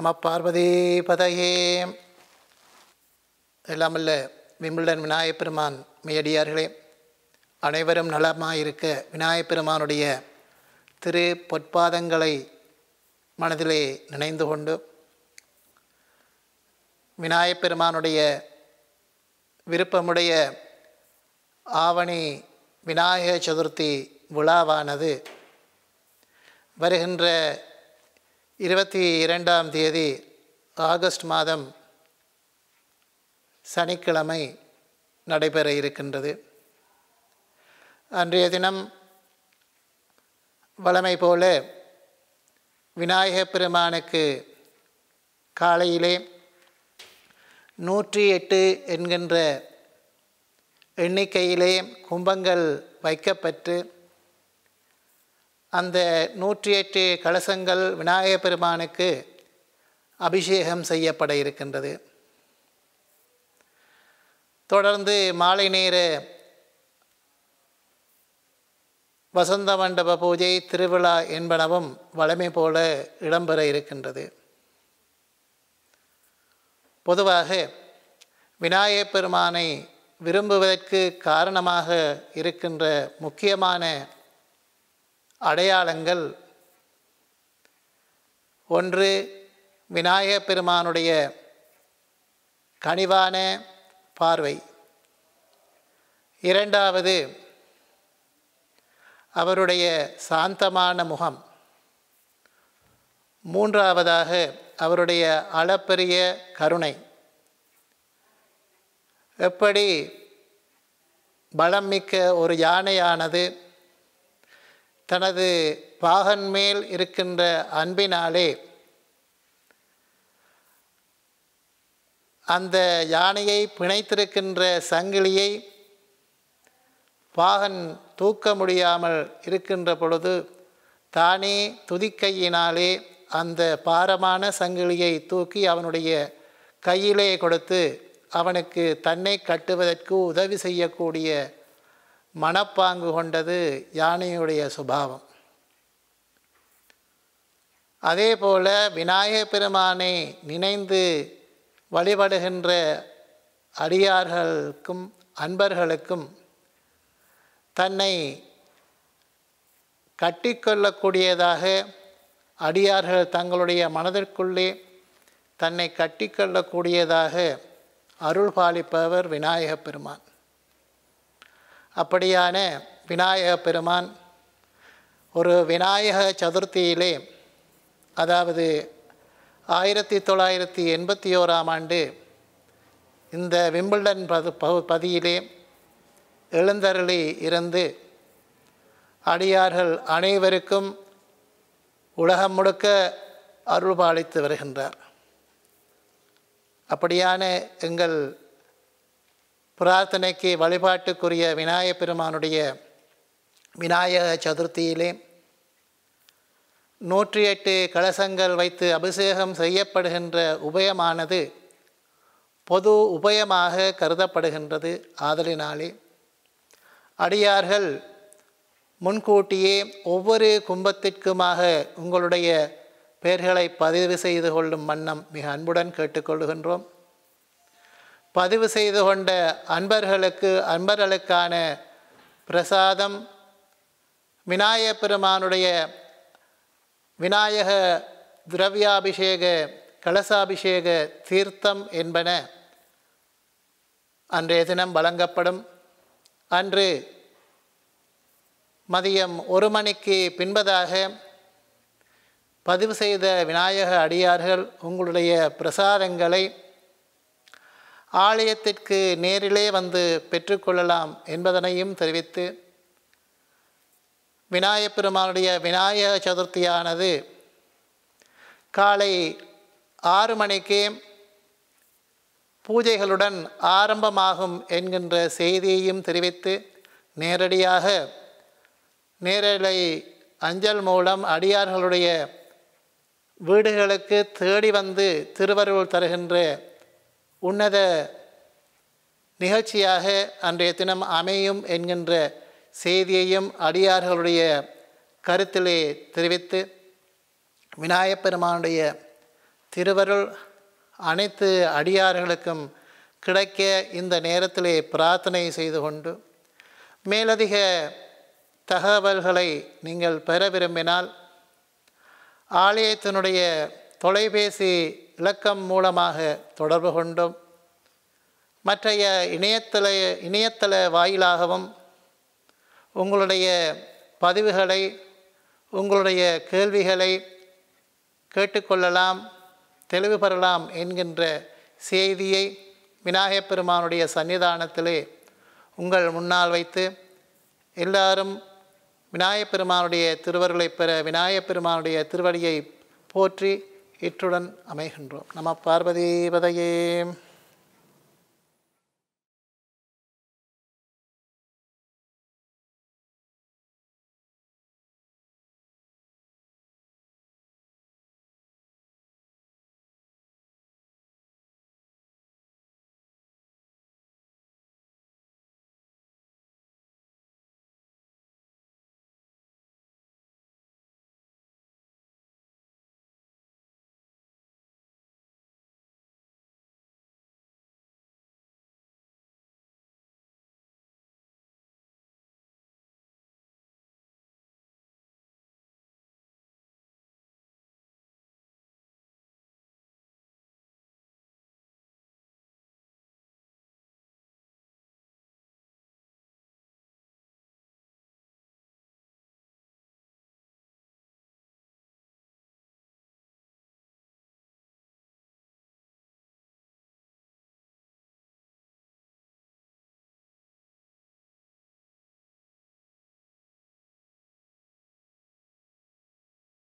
நம பார்வதி பதையே எல்லாமல்ல விம்பிள்டன் விநாயகப் பெருமான் மெய்யடியார்களே அனைவரும் நலமாயிருக்க விநாயகப் பெருமானுடைய திரு பொற்பாதங்களை மனதிலே நினைந்து கொண்டு விநாயகப் பெருமானுடைய விருப்பமுடைய ஆவணி விநாயக சதுர்த்தி விழாவானது வருகின்ற இருபத்தி இரண்டாம் தேதி ஆகஸ்ட் மாதம் சனிக்கிழமை நடைபெற இருக்கின்றது அன்றைய தினம் வளமை போல விநாயகப் பெருமானுக்கு காலையிலே நூற்றி எட்டு என்கின்ற எண்ணிக்கையிலே கும்பங்கள் வைக்கப்பட்டு அந்த நூற்றி எட்டு கலசங்கள் விநாயக பெருமானுக்கு அபிஷேகம் செய்யப்பட இருக்கின்றது தொடர்ந்து மாலை நேர வசந்த மண்டப பூஜை திருவிழா என்பனவும் வளமை போல இடம்பெற இருக்கின்றது பொதுவாக விநாயகப் பெருமானை விரும்புவதற்கு காரணமாக இருக்கின்ற முக்கியமான அடையாளங்கள் ஒன்று விநாயக பெருமானுடைய கனிவான பார்வை இரண்டாவது அவருடைய சாந்தமான முகம் மூன்றாவதாக அவருடைய அளப்பரிய கருணை எப்படி பலம் மிக்க ஒரு யானையானது தனது பாகன் மேல் இருக்கின்ற அன்பினாலே அந்த யானையை பிணைத்திருக்கின்ற சங்கிலியை பாகன் தூக்க முடியாமல் இருக்கின்ற பொழுது தானே துதிக்கையினாலே அந்த பாரமான சங்கிலியை தூக்கி அவனுடைய கையிலே கொடுத்து அவனுக்கு தன்னை கட்டுவதற்கு உதவி செய்யக்கூடிய மனப்பாங்கு கொண்டது யானையுடைய சுபாவம் அதே போல் விநாயக பெருமானை நினைந்து வழிபடுகின்ற அடியார்களுக்கும் அன்பர்களுக்கும் தன்னை கட்டிக்கொள்ளக்கூடியதாக அடியார்கள் தங்களுடைய மனதிற்குள்ளே தன்னை கட்டிக்கொள்ளக்கூடியதாக அருள் பாலிப்பவர் விநாயகப் பெருமான் அப்படியான விநாயக பெருமான் ஒரு விநாயக சதுர்த்தியிலே அதாவது ஆயிரத்தி தொள்ளாயிரத்தி எண்பத்தி ஓராம் ஆண்டு இந்த விம்பிள்டன் பது பதியிலே எழுந்தருளி இருந்து அடியார்கள் அனைவருக்கும் உலகம் முழுக்க அருள்பாலித்து வருகின்றார் அப்படியான எங்கள் பிரார்த்தனைக்கு வழிபாட்டுக்குரிய விநாயக பெருமானுடைய விநாயக சதுர்த்தியிலே நூற்றி எட்டு கலசங்கள் வைத்து அபிஷேகம் செய்யப்படுகின்ற உபயமானது பொது உபயமாக கருதப்படுகின்றது ஆதலினாலே அடியார்கள் முன்கூட்டியே ஒவ்வொரு கும்பத்திற்குமாக உங்களுடைய பெயர்களை பதிவு செய்து கொள்ளும் வண்ணம் மிக அன்புடன் கேட்டுக்கொள்கின்றோம் பதிவு செய்து கொண்ட அன்பர்களுக்கு அன்பர்களுக்கான பிரசாதம் விநாயக பெருமானுடைய விநாயக திரவியாபிஷேக கலசாபிஷேக தீர்த்தம் என்பன அன்றைய தினம் வழங்கப்படும் அன்று மதியம் ஒரு மணிக்கு பின்பதாக பதிவு செய்த விநாயக அடியார்கள் உங்களுடைய பிரசாதங்களை ஆலயத்திற்கு நேரிலே வந்து பெற்றுக்கொள்ளலாம் என்பதனையும் தெரிவித்து விநாயகப் பெருமானுடைய விநாயக சதுர்த்தியானது காலை ஆறு மணிக்கே பூஜைகளுடன் ஆரம்பமாகும் என்கின்ற செய்தியையும் தெரிவித்து நேரடியாக நேரலை அஞ்சல் மூலம் அடியார்களுடைய வீடுகளுக்கு தேடி வந்து திருவருள் தருகின்ற உன்னத நிகழ்ச்சியாக அன்றைய தினம் அமையும் என்கின்ற செய்தியையும் அடியார்களுடைய கருத்திலே தெரிவித்து விநாயகப் பெருமானுடைய திருவருள் அனைத்து அடியார்களுக்கும் கிடைக்க இந்த நேரத்திலே பிரார்த்தனை செய்து கொண்டு மேலதிக தகவல்களை நீங்கள் பெற விரும்பினால் ஆலயத்தினுடைய தொலைபேசி இலக்கம் மூலமாக தொடர்பு கொண்டும் மற்றைய இணையத்தள இணையத்தள வாயிலாகவும் உங்களுடைய பதிவுகளை உங்களுடைய கேள்விகளை கேட்டுக்கொள்ளலாம் தெளிவு பெறலாம் என்கின்ற செய்தியை விநாயகப் பெருமானுடைய சன்னிதானத்திலே உங்கள் முன்னால் வைத்து எல்லாரும் விநாயகப் பெருமானுடைய திருவருளை பெற விநாயகப் பெருமானுடைய திருவடியை போற்றி இற்றுடன் அமைகின்றோம் நம பார்வதீபதையே